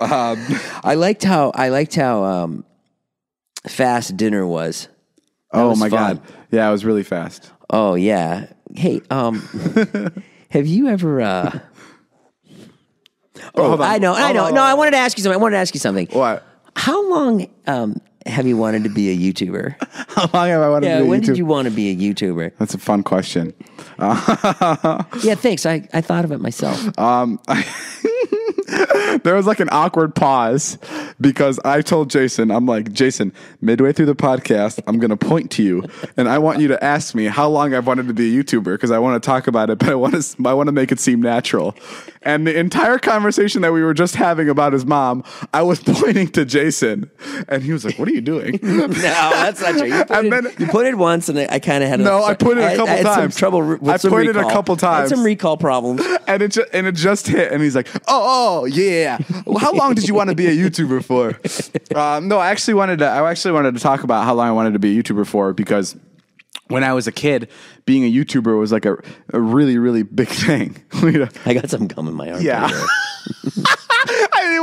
Um, I liked how I liked how um, fast dinner was. That oh was my fun. god! Yeah, it was really fast. Oh yeah. Hey, um, have you ever? Uh, oh, oh I know, I know. Oh. No, I wanted to ask you something. I wanted to ask you something. What? How long um, have you wanted to be a YouTuber? How long have I wanted yeah, to be a YouTuber? When did you want to be a YouTuber? That's a fun question. Uh, yeah, thanks. I, I thought of it myself. Um, there was like an awkward pause because I told Jason, I'm like, Jason, midway through the podcast, I'm going to point to you and I want you to ask me how long I've wanted to be a YouTuber because I want to talk about it, but I want to I want to make it seem natural. And the entire conversation that we were just having about his mom, I was pointing to Jason and he was like, "What are you doing?" no, that's not true. You pointed, then, you pointed once and I, I kind of had No, a, I pointed a couple I, I times. trouble with I pointed recall. a couple times. some recall problems. And it just, and it just hit and he's like, "Oh, oh yeah." yeah, yeah. how long did you want to be a YouTuber for? Um, no, I actually wanted to. I actually wanted to talk about how long I wanted to be a YouTuber for because when I was a kid, being a YouTuber was like a, a really, really big thing. I got some gum in my arm. Yeah.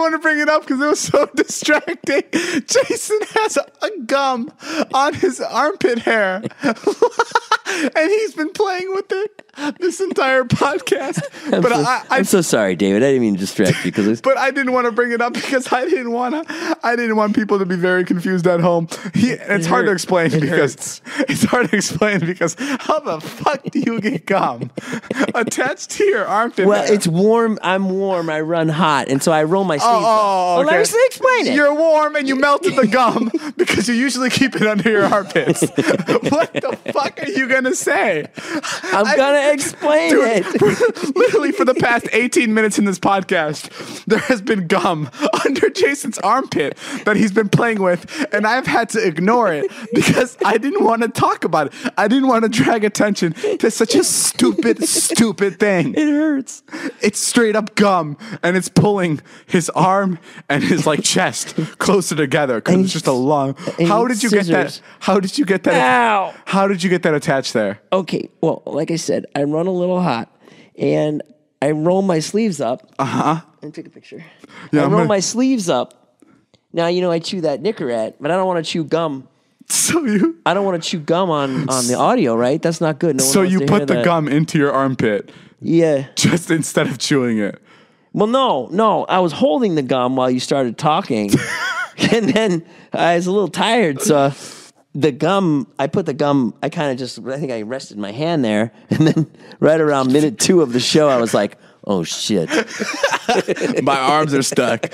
want to bring it up because it was so distracting. Jason has a, gum on his armpit hair, and he's been playing with it this entire podcast. I'm but so, I, am so sorry, David. I didn't mean to distract you because. but I didn't want to bring it up because I didn't want to. I didn't want people to be very confused at home. He, it's it hard hurt. to explain it because hurts. it's hard to explain because how the fuck do you get gum attached to your armpit? Well, hair? it's warm. I'm warm. I run hot, and so I roll my oh, oh, oh, oh okay. well, let me explain it. You're warm and you melted the gum because you usually keep it under your armpits. what the fuck are you gonna say? I'm I, gonna explain dude, it. For, literally for the past 18 minutes in this podcast, there has been gum under Jason's armpit that he's been playing with, and I've had to ignore it because I didn't want to talk about it. I didn't want to drag attention to such a stupid, stupid thing. It hurts. It's straight up gum, and it's pulling his arm and his like chest closer together because it's just a long. How did you scissors. get that? How did you get that? Ow! How did you get that attached there? Okay, well, like I said, I run a little hot, and I roll my sleeves up. Uh huh. And take a picture. Yeah, I I'm roll gonna... my sleeves up. Now you know I chew that Nicorette, but I don't want to chew gum. So you? I don't want to chew gum on on the audio, right? That's not good. No so you put the that. gum into your armpit. Yeah. Just instead of chewing it. Well, no, no. I was holding the gum while you started talking, and then I was a little tired, so the gum. I put the gum. I kind of just. I think I rested my hand there, and then right around minute two of the show, I was like, "Oh shit, my arms are stuck."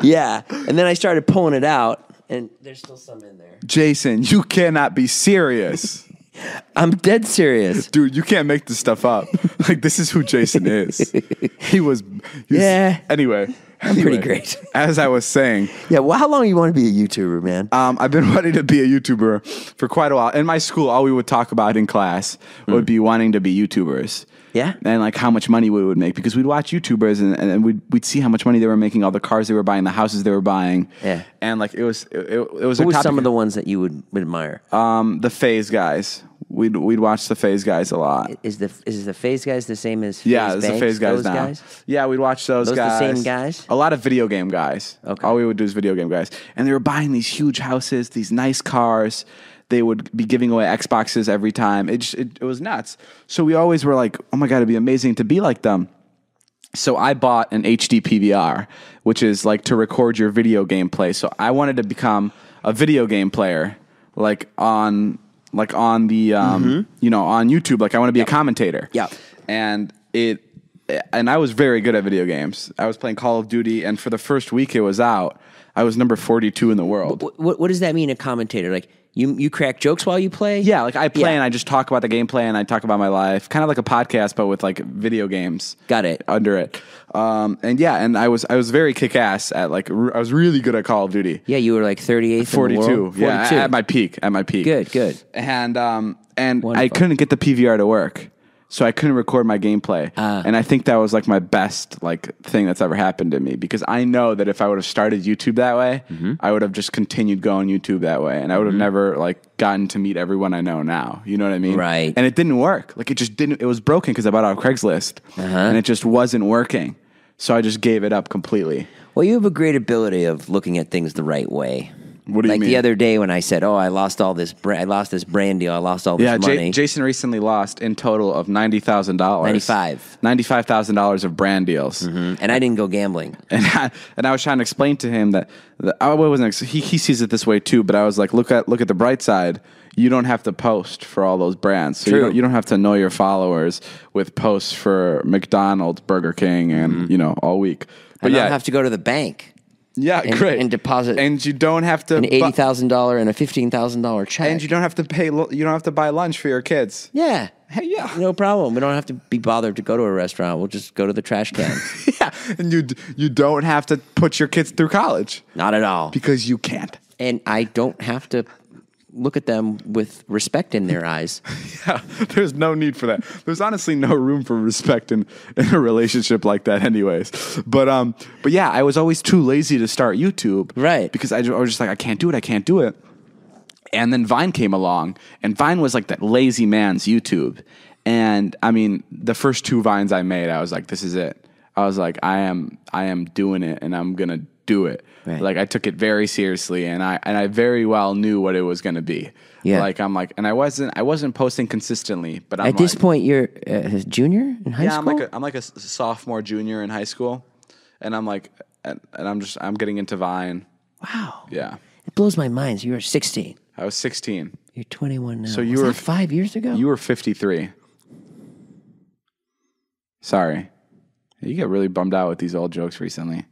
yeah, and then I started pulling it out, and there's still some in there. Jason, you cannot be serious. I'm dead serious. Dude, you can't make this stuff up. Like, this is who Jason is. He was yeah. Anyway, I'm anyway, pretty great. as I was saying, yeah. Well, how long you want to be a YouTuber, man? Um, I've been wanting to be a YouTuber for quite a while. In my school, all we would talk about in class mm. would be wanting to be YouTubers. Yeah. And like how much money we would make because we'd watch YouTubers and, and we'd, we'd see how much money they were making, all the cars they were buying, the houses they were buying. Yeah. And like it was, it, it was, Who was some of the ones that you would admire? Um, the phase guys. We'd we'd watch the Phase Guys a lot. Is the is the Phase Guys the same as Phase yeah? the Phase Guys those now. guys? Yeah, we'd watch those, Those guys. the same guys? A lot of video game guys. Okay. All we would do is video game guys, and they were buying these huge houses, these nice cars. They would be giving away Xboxes every time. It just, it, it was nuts. So we always were like, oh my god, it'd be amazing to be like them. So I bought an HD PVR, which is like to record your video game play. So I wanted to become a video game player, like on like on the um, mm-hmm. you know on YouTube. Like I want to be yep. a commentator. Yeah, and it and I was very good at video games. I was playing Call of Duty, and for the first week it was out, I was number forty two in the world. What, what, what does that mean? A commentator like you you crack jokes while you play? Yeah, like I play Yeah. and I just talk about the gameplay and I talk about my life, kind of like a podcast, but with like video games. Got it. under it. Um, and yeah, and I was I was very kick ass at like I was really good at Call of Duty. Yeah, you were like 38th forty two, in the world. yeah, at my peak, at my peak. Good, good. and um, and I couldn't get the PVR to work so I couldn't record my gameplay. Uh, and I think that was like my best like thing that's ever happened to me because I know that if I would have started YouTube that way, mm-hmm. I would have just continued going YouTube that way, and I would have mm-hmm. never like gotten to meet everyone I know now. You know what I mean? Right. And it didn't work. Like it just didn't. It was broken because I bought out off Craigslist, uh-huh. and it just wasn't working. So I just gave it up completely. Well, you have a great ability of looking at things the right way. What do you like mean? the other day when I said, "Oh, I lost all this, bra- I lost this brand deal, I lost all this yeah, money." J- Jason recently lost in total of ninety thousand dollars, ninety five, ninety five thousand dollars of brand deals, mm-hmm. and I didn't go gambling. And I, and I was trying to explain to him that I wasn't. He, he sees it this way too, but I was like, "Look at look at the bright side." you don't have to post for all those brands. So True. You, don't, you don't have to know your followers with posts for McDonald's, Burger King, and mm-hmm. you know all week. But I not have to go to the bank. Yeah, and, great. And deposit, and you don't have to an eighty thousand dollar and a fifteen thousand dollar check, and you don't have to pay. You don't have to buy lunch for your kids. Yeah, hey, yeah, no problem. We don't have to be bothered to go to a restaurant. We'll just go to the trash can. yeah, and you you don't have to put your kids through college. Not at all, because you can't. And I don't have to look at them with respect in their eyes. yeah, there's no need for that. There's honestly no room for respect in, in a relationship like that, anyways. But um, but yeah, I was always too lazy to start YouTube, right? Because I, I was just like, I can't do it. I can't do it. And then Vine came along, and Vine was like that lazy man's YouTube. And I mean, the first two vines I made, I was like, this is it. I was like, I am, I am doing it, and I'm gonna do it. Right. Like I took it very seriously, and I and I very well knew what it was going to be. Yeah. Like I'm like, and I wasn't I wasn't posting consistently, but I'm at like, this point you're a uh, junior in high yeah, school. Yeah, I'm like a, I'm like a sophomore junior in high school, and I'm like, and, and I'm just I'm getting into Vine. Wow. Yeah. It blows my mind. So you were 16. I was 16. You're 21 now. So you was were five years ago. You were 53. Sorry, you get really bummed out with these old jokes recently.